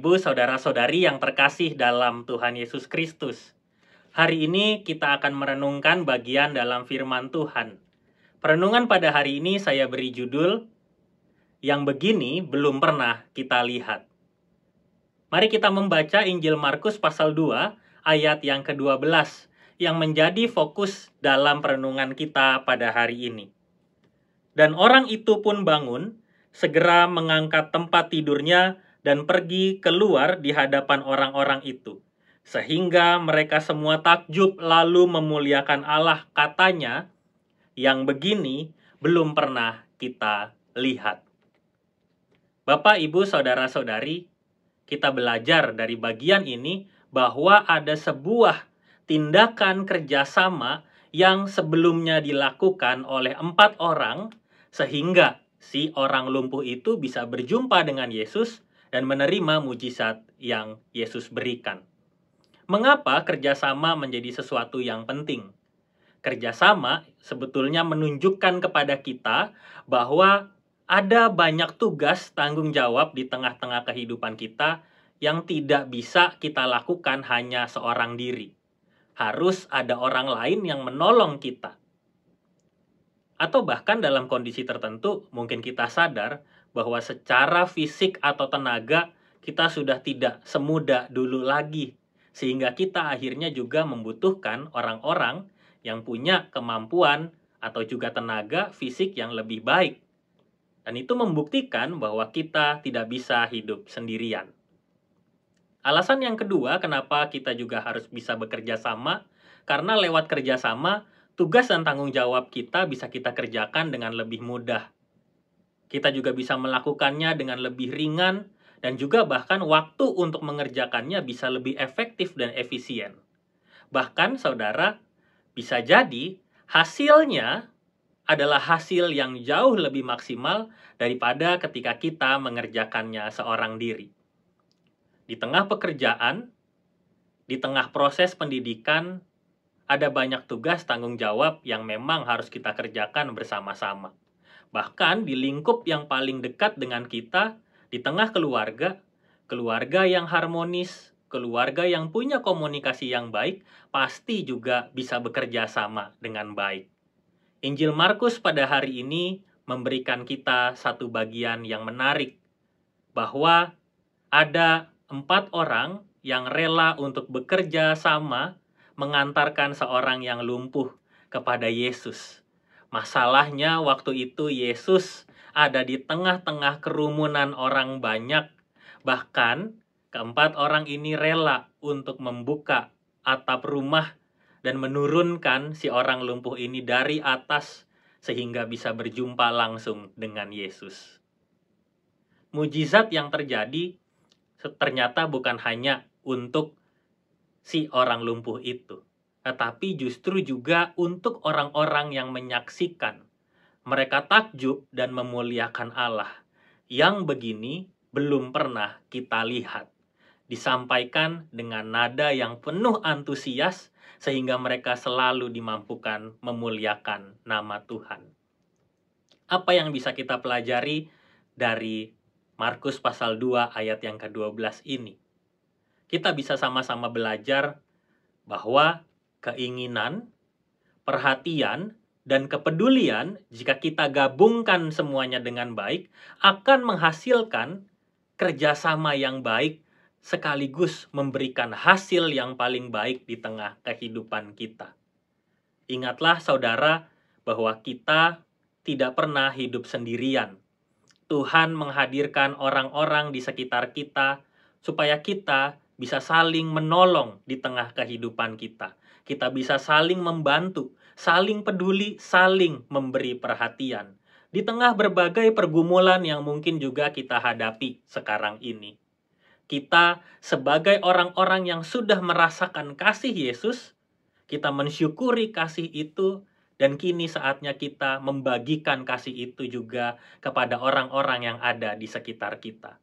Ibu, saudara-saudari yang terkasih dalam Tuhan Yesus Kristus. Hari ini kita akan merenungkan bagian dalam firman Tuhan. Perenungan pada hari ini saya beri judul yang begini belum pernah kita lihat. Mari kita membaca Injil Markus pasal 2 ayat yang ke-12 yang menjadi fokus dalam perenungan kita pada hari ini. Dan orang itu pun bangun, segera mengangkat tempat tidurnya dan pergi keluar di hadapan orang-orang itu. Sehingga mereka semua takjub lalu memuliakan Allah katanya, yang begini belum pernah kita lihat. Bapak, Ibu, Saudara-saudari, kita belajar dari bagian ini bahwa ada sebuah tindakan kerjasama yang sebelumnya dilakukan oleh empat orang sehingga si orang lumpuh itu bisa berjumpa dengan Yesus dan menerima mujizat yang Yesus berikan. Mengapa kerjasama menjadi sesuatu yang penting? Kerjasama sebetulnya menunjukkan kepada kita bahwa ada banyak tugas tanggung jawab di tengah-tengah kehidupan kita yang tidak bisa kita lakukan hanya seorang diri. Harus ada orang lain yang menolong kita. Atau bahkan dalam kondisi tertentu mungkin kita sadar bahwa secara fisik atau tenaga kita sudah tidak semuda dulu lagi. Sehingga kita akhirnya juga membutuhkan orang-orang yang punya kemampuan atau juga tenaga fisik yang lebih baik. Dan itu membuktikan bahwa kita tidak bisa hidup sendirian. Alasan yang kedua kenapa kita juga harus bisa bekerja sama, karena lewat kerjasama Tugas dan tanggung jawab kita bisa kita kerjakan dengan lebih mudah. Kita juga bisa melakukannya dengan lebih ringan dan juga bahkan waktu untuk mengerjakannya bisa lebih efektif dan efisien. Bahkan saudara, bisa jadi hasilnya adalah hasil yang jauh lebih maksimal daripada ketika kita mengerjakannya seorang diri. Di tengah pekerjaan, di tengah proses pendidikan, ada banyak tugas tanggung jawab yang memang harus kita kerjakan bersama-sama. Bahkan di lingkup yang paling dekat dengan kita, di tengah keluarga, keluarga yang harmonis, keluarga yang punya komunikasi yang baik, pasti juga bisa bekerja sama dengan baik. Injil Markus pada hari ini memberikan kita satu bagian yang menarik, bahwa ada empat orang yang rela untuk bekerja sama mengantarkan seorang yang lumpuh kepada Yesus. Masalahnya waktu itu Yesus ada di tengah-tengah kerumunan orang banyak. Bahkan keempat orang ini rela untuk membuka atap rumah dan menurunkan si orang lumpuh ini dari atas sehingga bisa berjumpa langsung dengan Yesus. Mujizat yang terjadi ternyata bukan hanya untuk si orang lumpuh itu, tetapi justru juga untuk orang-orang yang menyaksikan. Mereka takjub dan memuliakan Allah. Yang begini belum pernah kita lihat. Disampaikan dengan nada yang penuh antusias sehingga mereka selalu dimampukan memuliakan nama Tuhan. Apa yang bisa kita pelajari dari Markus pasal 2 ayat yang ke-12 ini? kita bisa sama-sama belajar bahwa keinginan, perhatian, dan kepedulian, jika kita gabungkan semuanya dengan baik, akan menghasilkan kerjasama yang baik sekaligus memberikan hasil yang paling baik di tengah kehidupan kita. Ingatlah, saudara, bahwa kita tidak pernah hidup sendirian. Tuhan menghadirkan orang-orang di sekitar kita supaya kita bisa saling menolong di tengah kehidupan kita. Kita bisa saling membantu, saling peduli, saling memberi perhatian di tengah berbagai pergumulan yang mungkin juga kita hadapi sekarang ini. Kita, sebagai orang-orang yang sudah merasakan kasih Yesus, kita mensyukuri kasih itu, dan kini saatnya kita membagikan kasih itu juga kepada orang-orang yang ada di sekitar kita.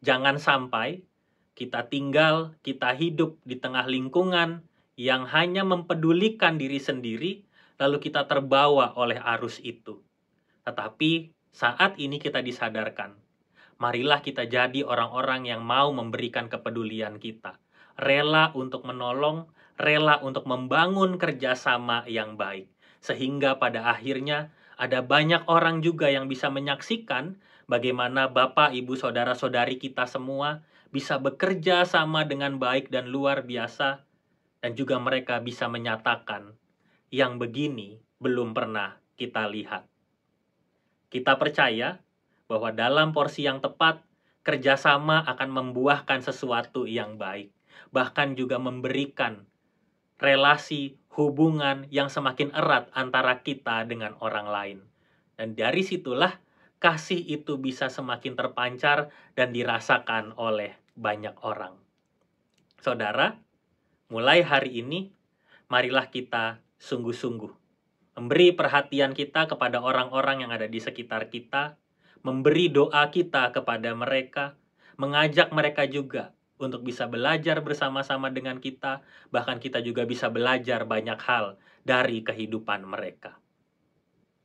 Jangan sampai kita tinggal, kita hidup di tengah lingkungan yang hanya mempedulikan diri sendiri, lalu kita terbawa oleh arus itu. Tetapi saat ini kita disadarkan, marilah kita jadi orang-orang yang mau memberikan kepedulian kita, rela untuk menolong, rela untuk membangun kerjasama yang baik, sehingga pada akhirnya ada banyak orang juga yang bisa menyaksikan bagaimana Bapak, Ibu, Saudara, Saudari kita semua bisa bekerja sama dengan baik dan luar biasa, dan juga mereka bisa menyatakan yang begini belum pernah kita lihat. Kita percaya bahwa dalam porsi yang tepat, kerjasama akan membuahkan sesuatu yang baik, bahkan juga memberikan relasi hubungan yang semakin erat antara kita dengan orang lain. Dan dari situlah kasih itu bisa semakin terpancar dan dirasakan oleh banyak orang. Saudara, mulai hari ini, marilah kita sungguh-sungguh memberi perhatian kita kepada orang-orang yang ada di sekitar kita, memberi doa kita kepada mereka, mengajak mereka juga untuk bisa belajar bersama-sama dengan kita, bahkan kita juga bisa belajar banyak hal dari kehidupan mereka.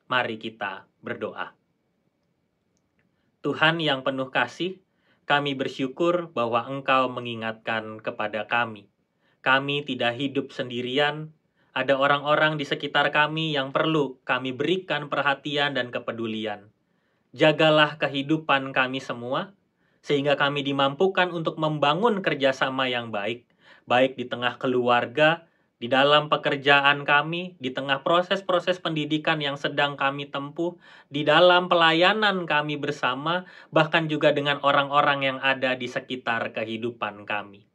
Mari kita berdoa. Tuhan yang penuh kasih, kami bersyukur bahwa Engkau mengingatkan kepada kami. Kami tidak hidup sendirian, ada orang-orang di sekitar kami yang perlu kami berikan perhatian dan kepedulian. Jagalah kehidupan kami semua, sehingga kami dimampukan untuk membangun kerjasama yang baik, baik di tengah keluarga, di dalam pekerjaan kami, di tengah proses-proses pendidikan yang sedang kami tempuh, di dalam pelayanan kami bersama, bahkan juga dengan orang-orang yang ada di sekitar kehidupan kami.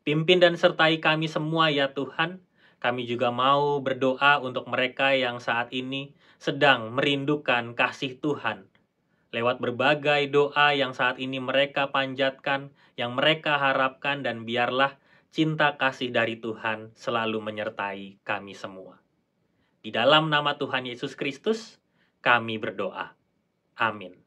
Pimpin dan sertai kami semua, ya Tuhan. Kami juga mau berdoa untuk mereka yang saat ini sedang merindukan kasih Tuhan. Lewat berbagai doa yang saat ini mereka panjatkan, yang mereka harapkan, dan biarlah cinta kasih dari Tuhan selalu menyertai kami semua. Di dalam nama Tuhan Yesus Kristus, kami berdoa. Amin.